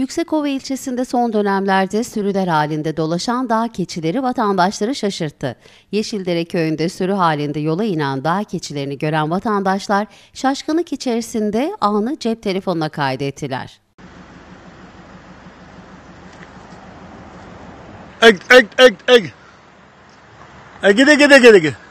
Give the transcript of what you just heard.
Yüksekova ilçesinde son dönemlerde sürüler halinde dolaşan dağ keçileri vatandaşları şaşırttı. Yeşildere köyünde sürü halinde yola inen dağ keçilerini gören vatandaşlar şaşkınlık içerisinde anı cep telefonuna kaydettiler. Ek ek ek ek. Ek gide gide gide gide.